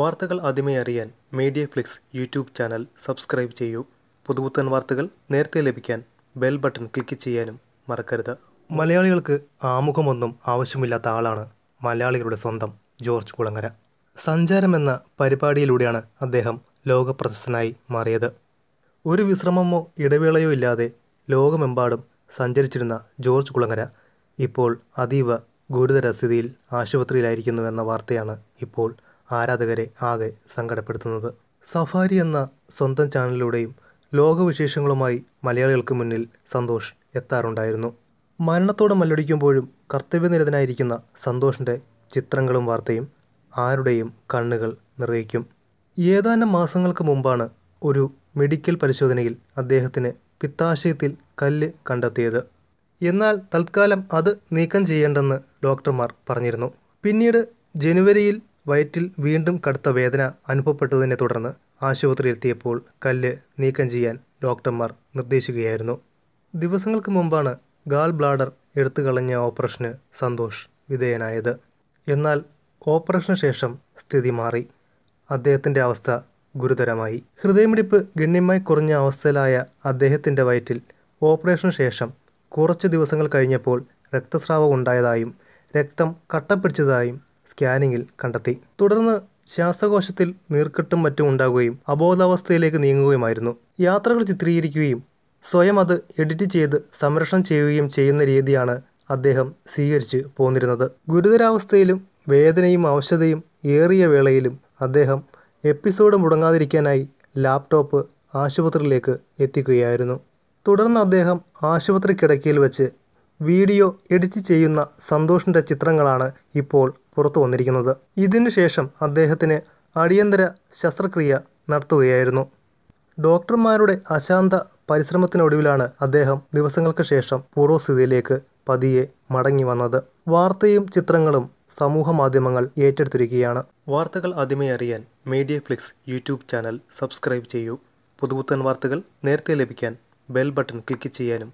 വാർത്തകൾ ആദ്യമേ അറിയാൻ media flix YouTube channel subscribe ചെയ്യൂ പുതുപുത്തൻ വാർത്തകൾ നേരത്തെ ലഭിക്കാൻ ബെൽ ബട്ടൺ ക്ലിക്ക് ചെയ്യാനും മറക്കരുത് മലയാളികൾക്ക് ആമുഖമൊന്നും ആവശ്യമില്ലാത്ത ആളാണ് മലയാളികളുടെ സ്വന്തം ജോർജ് കുളങ്ങര സഞ്ചാരം എന്ന പരിപാടിയിലൂടെയാണ് അദ്ദേഹം ലോകപ്രശസ്തനായി മാറിയത് ഒരു വിശ്രമമോ ഇടവേളയോ ഇല്ലാതെ ലോകമെമ്പാടും സഞ്ചരിച്ചിരുന്ന ജോർജ് കുളങ്ങര ഇപ്പോൾ അതീവ ഗുരുതര സ്ഥിതിയിൽ എന്ന വാർത്തയാണ് ഇപ്പോൾ ആരാധകരെ ആകെ സങ്കടപ്പെടുത്തുന്നത് സഫാരി എന്ന സ്വന്തം ചാനലിലൂടെയും ലോകവിശേഷങ്ങളുമായി മലയാളികൾക്ക് മുന്നിൽ സന്തോഷ് എത്താറുണ്ടായിരുന്നു മരണത്തോട് മല്ലടിക്കുമ്പോഴും കർത്തവ്യനിരതനായിരിക്കുന്ന സന്തോഷിൻ്റെ ചിത്രങ്ങളും വാർത്തയും ആരുടെയും കണ്ണുകൾ നിറയിക്കും ഏതാനും മാസങ്ങൾക്ക് മുമ്പാണ് ഒരു മെഡിക്കൽ പരിശോധനയിൽ അദ്ദേഹത്തിന് പിത്താശയത്തിൽ കല്ല് കണ്ടെത്തിയത് എന്നാൽ തൽക്കാലം അത് നീക്കം ചെയ്യേണ്ടെന്ന് ഡോക്ടർമാർ പറഞ്ഞിരുന്നു പിന്നീട് ജനുവരിയിൽ വയറ്റിൽ വീണ്ടും കടുത്ത വേദന അനുഭവപ്പെട്ടതിനെ തുടർന്ന് ആശുപത്രിയിലെത്തിയപ്പോൾ കല്ല് നീക്കം ചെയ്യാൻ ഡോക്ടർമാർ നിർദ്ദേശിക്കുകയായിരുന്നു ദിവസങ്ങൾക്ക് മുമ്പാണ് ഗാൾ ബ്ലാഡർ എടുത്തു കളഞ്ഞ ഓപ്പറേഷന് സന്തോഷ് വിധേയനായത് എന്നാൽ ഓപ്പറേഷന് ശേഷം സ്ഥിതി മാറി അദ്ദേഹത്തിൻ്റെ അവസ്ഥ ഗുരുതരമായി ഹൃദയമിടിപ്പ് ഗണ്യമായി കുറഞ്ഞ അവസ്ഥയിലായ അദ്ദേഹത്തിൻ്റെ വയറ്റിൽ ഓപ്പറേഷന് ശേഷം കുറച്ച് ദിവസങ്ങൾ കഴിഞ്ഞപ്പോൾ രക്തസ്രാവം ഉണ്ടായതായും രക്തം കട്ടപ്പിടിച്ചതായും സ്കാനിങ്ങിൽ കണ്ടെത്തി തുടർന്ന് ശ്വാസകോശത്തിൽ നീർക്കെട്ടും മറ്റും ഉണ്ടാകുകയും അബോധാവസ്ഥയിലേക്ക് നീങ്ങുകയുമായിരുന്നു യാത്രകൾ ചിത്രീകരിക്കുകയും സ്വയം അത് എഡിറ്റ് ചെയ്ത് സംരക്ഷണം ചെയ്യുകയും ചെയ്യുന്ന രീതിയാണ് അദ്ദേഹം സ്വീകരിച്ച് പോന്നിരുന്നത് ഗുരുതരാവസ്ഥയിലും വേദനയും ഔഷധയും ഏറിയ വേളയിലും അദ്ദേഹം എപ്പിസോഡ് മുടങ്ങാതിരിക്കാനായി ലാപ്ടോപ്പ് ആശുപത്രിയിലേക്ക് എത്തിക്കുകയായിരുന്നു തുടർന്ന് അദ്ദേഹം ആശുപത്രി കിടക്കയിൽ വെച്ച് വീഡിയോ എഡിറ്റ് ചെയ്യുന്ന സന്തോഷിൻ്റെ ചിത്രങ്ങളാണ് ഇപ്പോൾ പുറത്തു വന്നിരിക്കുന്നത് ഇതിനുശേഷം അദ്ദേഹത്തിന് അടിയന്തര ശസ്ത്രക്രിയ നടത്തുകയായിരുന്നു ഡോക്ടർമാരുടെ അശാന്ത പരിശ്രമത്തിനൊടുവിലാണ് അദ്ദേഹം ദിവസങ്ങൾക്ക് ശേഷം പൂർവ്വസ്ഥിതിയിലേക്ക് പതിയെ മടങ്ങി വന്നത് വാർത്തയും ചിത്രങ്ങളും സമൂഹ മാധ്യമങ്ങൾ ഏറ്റെടുത്തിരിക്കുകയാണ് വാർത്തകൾ ആദ്യമേ അറിയാൻ media flix YouTube channel subscribe ചെയ്യൂ പുതുപുത്തൻ വാർത്തകൾ നേരത്തെ ലഭിക്കാൻ ബെൽ ബട്ടൺ ക്ലിക്ക് ചെയ്യാനും